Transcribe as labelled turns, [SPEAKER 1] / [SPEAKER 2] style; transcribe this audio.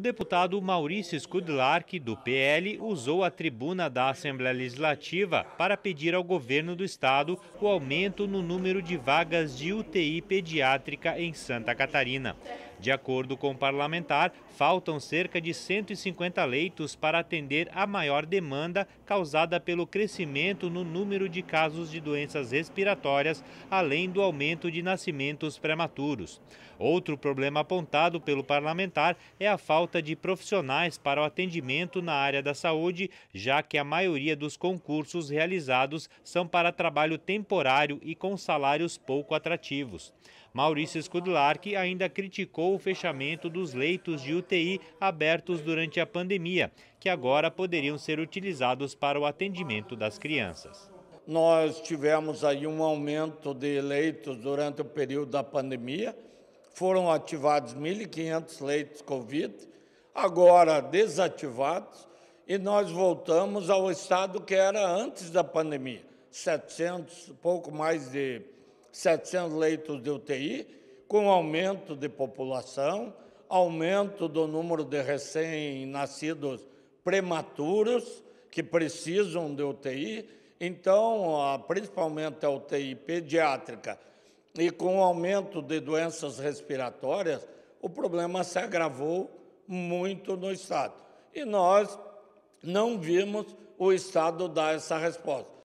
[SPEAKER 1] deputado Maurício Scudlark, do PL, usou a tribuna da Assembleia Legislativa para pedir ao governo do estado o aumento no número de vagas de UTI pediátrica em Santa Catarina. De acordo com o parlamentar, faltam cerca de 150 leitos para atender a maior demanda causada pelo crescimento no número de casos de doenças respiratórias, além do aumento de nascimentos prematuros. Outro problema apontado pelo parlamentar é a falta de profissionais para o atendimento na área da saúde, já que a maioria dos concursos realizados são para trabalho temporário e com salários pouco atrativos. Maurício Skudlark ainda criticou o fechamento dos leitos de UTI abertos durante a pandemia, que agora poderiam ser utilizados para o atendimento das crianças.
[SPEAKER 2] Nós tivemos aí um aumento de leitos durante o período da pandemia, foram ativados 1.500 leitos Covid, agora desativados, e nós voltamos ao estado que era antes da pandemia, 700, pouco mais de 700 leitos de UTI, com aumento de população, aumento do número de recém-nascidos prematuros que precisam de UTI, então, a, principalmente a UTI pediátrica, e com o aumento de doenças respiratórias, o problema se agravou muito no Estado. E nós não vimos o Estado dar essa resposta.